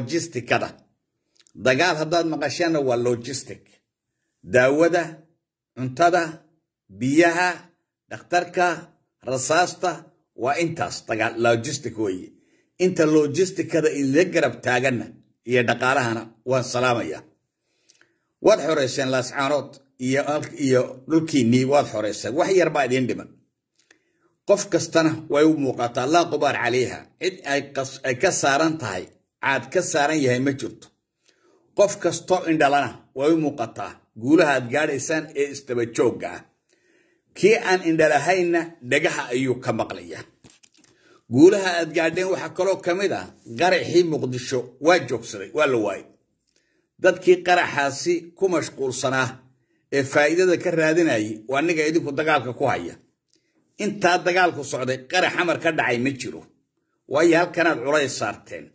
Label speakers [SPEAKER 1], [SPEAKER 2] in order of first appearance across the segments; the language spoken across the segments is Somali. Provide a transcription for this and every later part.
[SPEAKER 1] logistikada dagaal haddaad maqasheenna waa logistic daawada cuntada biyaha dhakhtarka rasaasta waa intaas dagaal logistic weeye inta logistikada idinla garab taaganna iyo dhaqaalahana waan salaamaya waad xorayseen laascaanood iyo dhulkiinii waad xorayseen wax yar baa idiin dhiman qof kastana way u muuqataa laa qubaar calayha cid ay ka saaran tahay caad ka saaran yahay ma jirto qof kastoo indhalana way u muuqataa guulaha aad gaadhaysaan ee isdaba joogga ah kii aan indhalahaynna dhagaha ayuu ka maqlayaa guulaha aad gaadheen waxaa kaloo ka mid ah qaraxii muqdisho waa joogsaday waa la waayey dadkii qaraxaasi ku mashquulsanaa ee faa'iidada ka raadinayay waa niga idinku dagaalka ku haya intaa dagaalku socday qarax amar ka dhacay ma jiro waayo halkanaad culays saarteen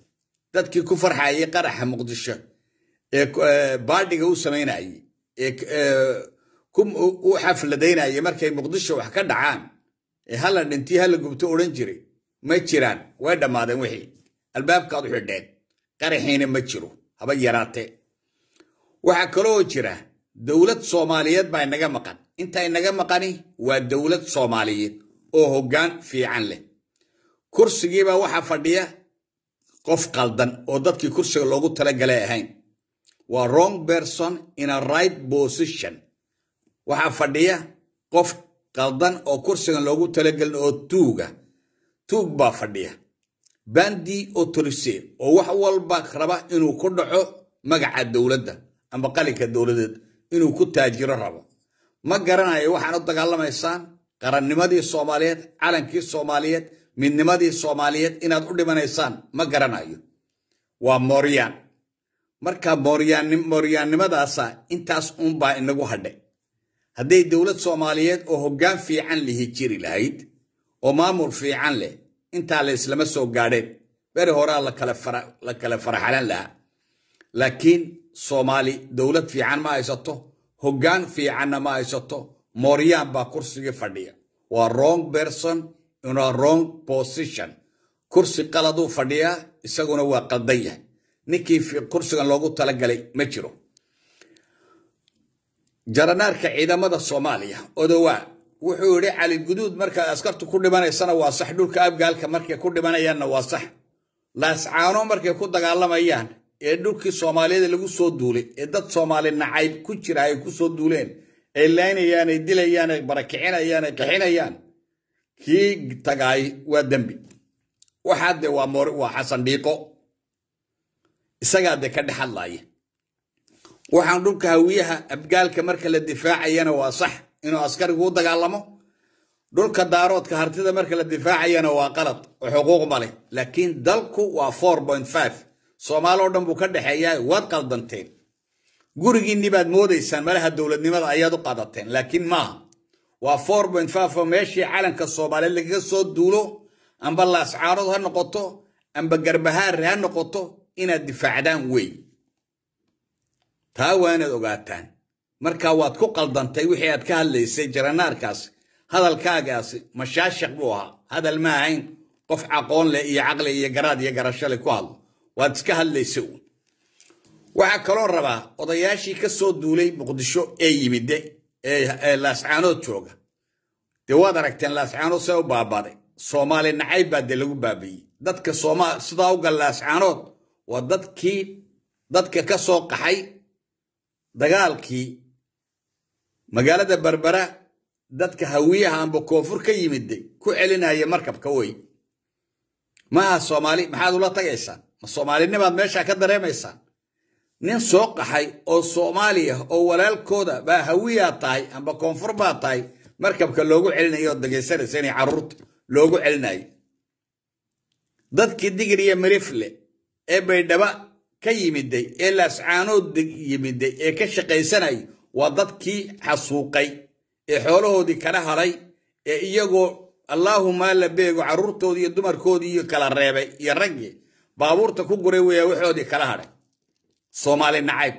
[SPEAKER 1] dadkii ku farxayay qaraxa muqdisho ee baadhiga u samaynayay ee u xafladaynayay markay muqdisho wax ka dhacaan ee hala dhintii hala gubto odhan jiray ma jiraan way dhammaadeen wixii albaabkaad u xidheen qaraxiina ma jiro haba yaraate waxaa kaloo jira dowlad soomaaliyeed baa inaga maqan inta inaga maqani waa dowlad soomaaliyeed oo hoggaan fiican leh kursigiibaa waxaa fadhiya qof qaldan oo dadkii kursiga loogu talagalay ahayn waa wrong person in a right position waxaa fadhiya qof qaldan oo kursigan loogu talagelin oo tuuga tuug baa fadhiya bandi autorise oo wax walba raba inuu ku dhaco magaca dowladda ama qalinka dowladeed inuu ku taajiro rabo ma garanayo waxaan u dagaalamaysaan qarannimadii soomaaliyeed calankii soomaaliyeed midnimadii soomaaliyeed inaad u dhimanaysaan ma garanayo waa mooryaan marka mooryaannimadaasaa intaas uunbaa inagu hadhay hadday dowlad soomaaliyeed oo hoggaan fiican lihi jiri lahayd oo maamul fiican leh intaa la islama soo gaadheen beri horaa la kala farxalan lahaa laakiin soomaali dowlad fiican ma haysato hoggaan fiicanna ma haysato mooryaan baa kursigii fadhiya waa rong berson in wrong position kursi qaladuu fadhiyaa isaguna waa qaldan yahay ninkii kursigan loogu talagalay ma jiro jaranaarka ciidamada soomaaliya odowaa wuxuu yidhi cali guduud markaad askartu ku dhimanaysana waa sax dhulka abgaalka markay ku dhimanayaanna waa sax laascaano markay ku dagaalamayaan ee dhulkii soomaaliyeed lagu soo duulay ee dad soomaali nacayb ku jira ay ku soo duuleen ay laynayaanay dilayaanay barakicinayaan ay qixinayaan kii tagaay waa dembi waxaad de waa xasan dhiiqo isagaa de ka dhex hadlaaya waxaan dhulka hawiyaha abgaalka marka la difaacayana waa sax inuu askarigu u dagaalamo dhulka daaroodka hartida marka la difaacayana waa qalad oo xuquuq ma laakiin dalku waa soomaaloo dhan buu ka dhexeeyaa waad qaldanteen gurigiinnibaad moodaysaan malaha dowladnimada ayaad u qadateen laakiin maaha waa four point five oo meeshii calanka soomaaliya lagaga soo duulo amba laascaarood ha noqoto amba garbahaare ha noqoto inaad difaacdaan weyn taa waanaad ogaataan markaa waad ku qaldantay wixii aad ka hadlaysay jaranaarkaas hadalkaagaasi mashaashaq buu ahaa hadal ma ahayn qof caqoon leh iyo caqli iyo garaad iyo garasho ku hadlo waad iska hadlaysa uun waxaa kaloo rabaa odayaashii ka soo duulay muqdisho ee yimide ee laascaanood jooga dee waad aragteen laascaanood see u baabaday soomaali nacayb baa dee lagu baabiiyey dadka sidaa u gal laascaanood waa dadkii dadka ka soo qaxay dagaalkii magaalada berbera dadka hawiyaha amba koonfur ka yimidde ku celinaya markabka wey maaha soomaali maxaad ula tagaysaan ma soomaalinimaad meeshaa ka dareemaysaan nin soo qaxay oo soomaali ah oo walaalkooda baa hawiyaa tahay amba koonfur baa tahay markabka loogu celinayo oo dagaysanaysan carruurta loogu celinayo dadkii digriya mirifle ee baydhaba ka yimiday ee laascaanood yimiday ee ka shaqaysanay waa dadkii xasuuqay ee xoolahoodii kala haray ee iyagoo allaahuma la beego carruurtoodii iyo dumarkoodii iyo kala reebay iyo raggii baabuurta ku guray weya waxoodii kala hadhay soomaali nacayb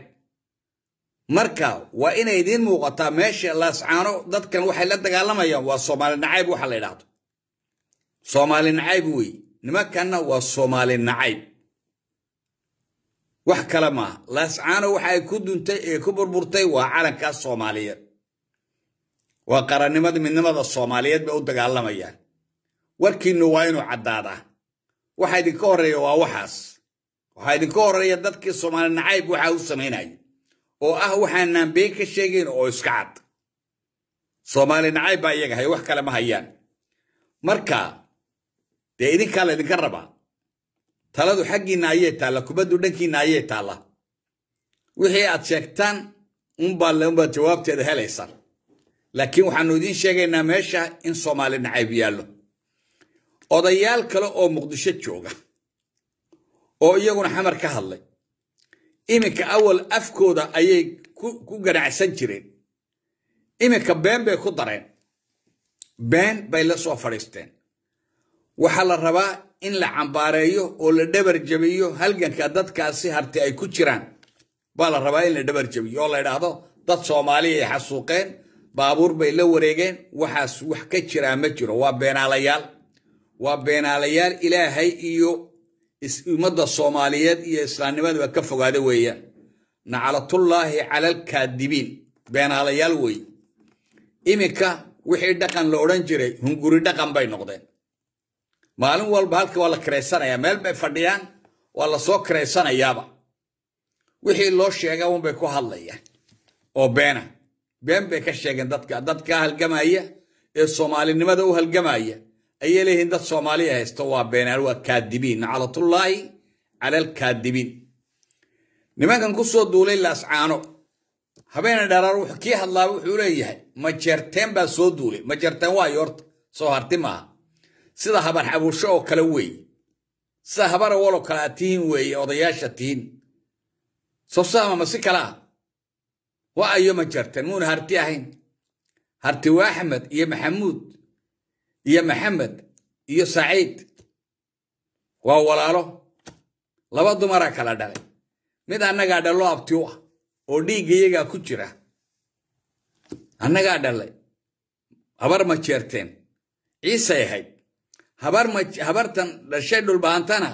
[SPEAKER 1] marka waa inay idiin muuqataa meesha laascaano dadkan waxay la dagaalamayaan waa soomaali nacayb waxa la idhaahdo soomaali nacayb wey nimankanna waa soomaali nacayb wax kale maaha laascaano waxa ay ku duntay ee ku burburtay waa calankaa soomaaliyeed waa qarannimada midnimada soomaaliyeed bay u dagaalamayaan warkiinnu waa inuu caddaadaa ah. waxa idinka horreeya waa waxaas waxaa idinka horeeya dadkii soomaali nacayb waxaa u samaynaya oo ah waxaanaan been ka sheegayn oo iska cad soomaali nacayb baa iyaga haya wax kale ma hayaan marka dee idinkaa laydinka rabaa taladu xaggiinna ayay taalla kubaddu dhankiinna ayay taalla wixii aad sheegtaan unbaunbaad jawaabteeda helaysaan laakiin waxaanu idiin sheegaynaa meesha in soomaali nacayb yaallo odayaal kale oo muqdisho jooga oo iyaguna xamar ka hadlay iminka awal afkooda ayay ku ganacsan jireen iminka been bay ku dareen been bay la soo fadhiisteen waxaa la rabaa in la cambaareeyo oo la dhabar jabiyo halganka dadkaasi harti ay ku jiraan baa la rabaa in la dhabar jabiyo oo la idhaahdo dad soomaaliya ay xasuuqeen baabuur bay la wareegeen waxaas wax ka jiraa ma jiro waa beenaalayaal waa beenaalayaal ilaahay iyo ummadda soomaaliyeed iyo islaamnimadaba ka fogaada weeya nacalatullaahi calalkaadibiin beenaalayaal wey iminka wixii dhaqan la odhan jiray hunguri dhaqan bay noqdeen maalin walba halka waa la karaysanayaa meel bay fadhiyaan waa la soo karaysanayaaba wixii loo sheega unbay ku hadlayaan oo beena been bay ka sheegeen dadka dadkaa halgamaya ee soomaalinimada u halgamaya ayay leeyihiin dad soomaaliya ah haysto waa beenaal waa kaadibiin naclatullaahi cala alkaadibiin nimankan ku soo duulay laascaano habeena dheeraar kii hadlaaba wuxuu leeyahay majeerteen baa soo duulay majeerteen waa yoorta soo harti maaha sida habar xabusho oo kale weeye sida habar awal oo kale aad tihiin weeye odayaasha tihiin sobsaama ma si kalaa ah waa ayo majeerteen muuna harti ahayn harti waa axmed iyo maxamuud iyo maxamed iyo saciid waa walaalo laba dumaraa kala dhalay mid annagaa dhallo abti u ah oo dhiigga iyagaa ku jira annagaa dhallay habar ma jeerteen ciisay ahayd habartan dhashay dhulbaantana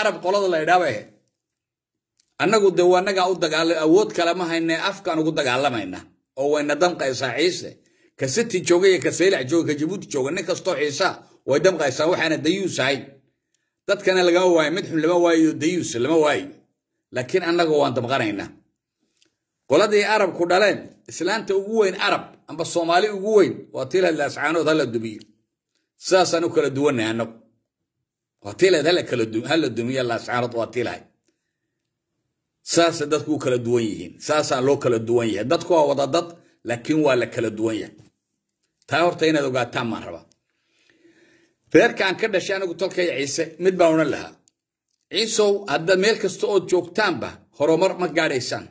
[SPEAKER 1] arab qolada la ydhaa annagu de annagaa u dagaala awood kale ma hayne afkaan ugu dagaalamayna oo wayna damqaysaa ciise kasati jooga iyo kaseylac jooga ka jabuuti jooga nin kastoo xiisaa way damqaysaa waxaana dayuus ahayn dadkana lagama waayo mid xun lama waayo dayuus lama waayo laakiin annaga waan damqanaynaa qoladii arabku dhaleen islaanta ugu weyn arab amba soomaali ugu weyn waa tii lahadla ascaanood hala dumiyo sidaasaan u kala duwannahay annagu waa tii hala dumiyo laascaanood waa tii saasa dadku u kala duwan yihiin saasaa loo kala duwan yahay dadku waa wada dad laakiin waa la kala duwan yahay taa horta inaad ogaataan maan rabaa reerkaan ka dhashay anigu tolkaya ciise mid baan odhan lahaa ciisow hadda meel kasta ood joogtaanba horumar ma gaadhaysaan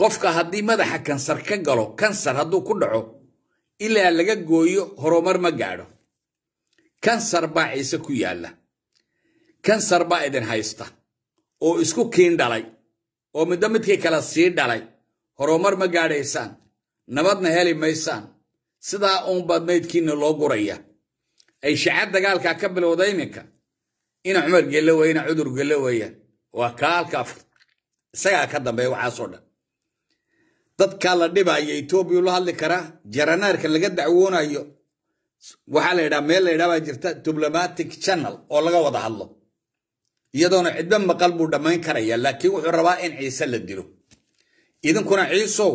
[SPEAKER 1] qofka haddii madaxa kansar ka galo kansar hadduu ku dhaco ilaa laga gooyo horumar ma gaadho kansar baa ciise ku yaalla kansar baa idin haysta oo isku kiin dhalay oo middo midkii kale sii dhalay horumar ma gaadhaysaan nabadna heli maysaan sidaa uunbaa maydkiina loo guraya ay shaca dagaalkaa ka bilowda iminka ina cumar gelaweya ina cudur gelaweyaan waa kaalka isagaa ka dambeeya waxaasoo dhan dadkaa la dhibaayo etoobiya la hadli karaa jaranaarka laga dacwoonayo waxaa la yidhaa meel la yidhaa baa jirta diblomatic channel oo laga wada hadlo iyadoona cidbo maqal buu dhammayn karaya laakiin wuxuu rabaa in ciise la dilo idinkuna ciisow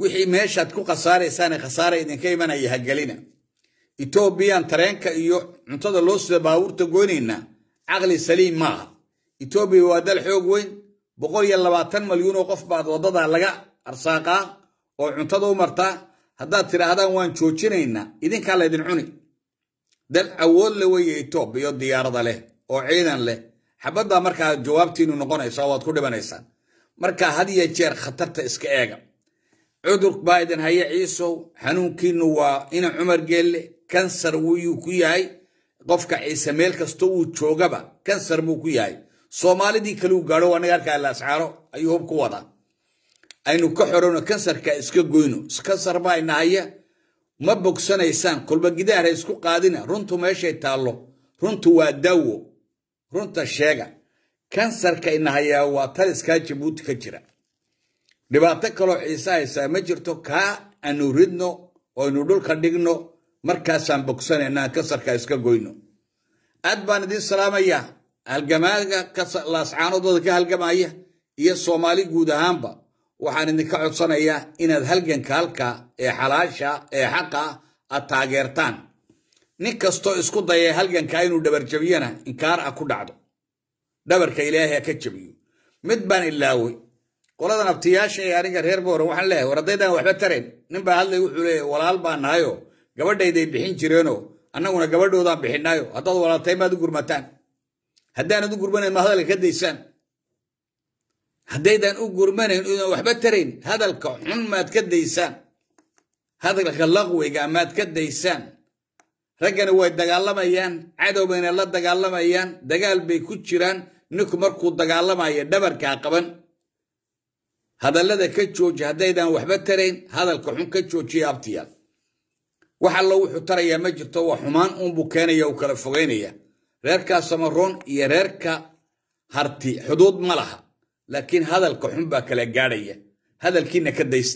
[SPEAKER 1] wixii meeshaad ku khasaaraysaane khasaara idinka imanaya hagelina etoobiyan tareenka iyo cuntada loo sida baabuurta goynaynaa caqli saliim maaha etoobiya waa dal xoog weyn boqol iyo labaatan malyuun oo qof baad waddadaa laga arsaaqaa oo cuntada u martaa haddaad tidhaahdaan waan joojinaynaa idinkaa laydin cuni dal awood le weeye etoobiya oo diyaarada leh oo ciidan leh xabaddaa markaa jawaabtiinu noqonaysa oo waad ku dhibanaysaan markaa had iyo jeer khatarta iska eega cudur baa haya ciisow xanuunkiinu waa ina cumar geelle kansar wuyuu ku yahay qofka ciise meel kastoo uu joogaba kansar buu ku yahay soomaalidii kaleu gaadho waa nagaarka alaascaaro ayuu hub ku wadaa aynu ka xorowno kansarka iska goyno kansar baa ina ma bogsanaysaan kolba gidaarha isku qaadina runtu meeshay taallo runtu waa daawo runta sheega kansarka ina hayaa waa taliska jabuuti ka jira dhibaato kaloo ciise haysaa ma jirto kaa aanu ridno oynu dhulka dhigno markaasaan bogsanayna aan kasarka iska goyno aad baan idiin salaamayaa halgamaaga laascaanadooda ka halgamaya iyo soomaali guud ahaanba waxaan idinka codsanayaa inaad halganka halka ee xalaasha ee xaqa aad taageertaan nin kastoo isku dayay halganka inuu dhabarjabiyana inkaar a ah ku dhacdo dhabarka ilaahi ha ka jabiyo mid baan ilaaway qoladan abtiyaasha ee aniga reer booran waxaan leeyahay war haddaydan waxba tareen nin baa hadlay wuxuu leeyahy walaal baa nahayo gabadhayday bixin jireeno annaguna gabadhoodaan bixinayo haddaad walaaltahay maad u gurmataan haddaanad u gurmanayn ma hadalka ka daysaan haddaydan u gurmanayn odan waxba tarayn hadalka xun maad ka daysaan hadalka laqwiga maad ka daysaan raggani way dagaalamayaan cadowbayna la dagaalamayaan dagaal bay ku jiraan ninku markuu dagaalamaya dhabarkaa qaban hadallada ka jooji haddaydaan waxba tarayn hadalka xun ka joojiya abtiyaal wax allo wuxuu tarayaa ma jirto waa xumaan uunbuu keenaya u kala fogaynaya reerka samaroon iyo reerka harti xuduud ma laha laakiin hadalka xun baa kala gaadhaya hadalkiina ka daystay